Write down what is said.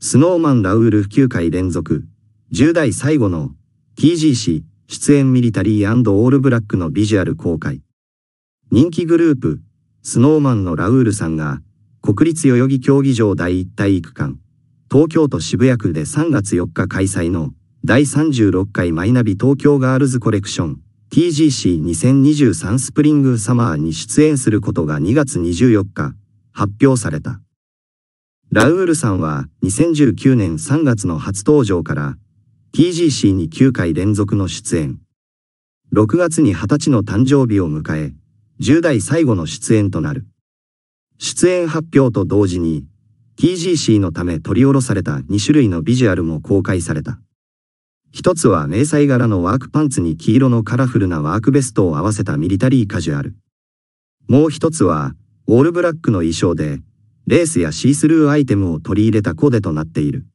スノーマンラウール9回連続、10代最後の TGC 出演ミリタリーオールブラックのビジュアル公開。人気グループ、スノーマンのラウールさんが、国立代々木競技場第一体育館、東京都渋谷区で3月4日開催の第36回マイナビ東京ガールズコレクション TGC2023 スプリングサマーに出演することが2月24日発表された。ラウールさんは2019年3月の初登場から TGC に9回連続の出演。6月に20歳の誕生日を迎え、10代最後の出演となる。出演発表と同時に TGC のため取り下ろされた2種類のビジュアルも公開された。一つは迷彩柄のワークパンツに黄色のカラフルなワークベストを合わせたミリタリーカジュアル。もう一つは、オールブラックの衣装で、レースやシースルーアイテムを取り入れたコーデとなっている。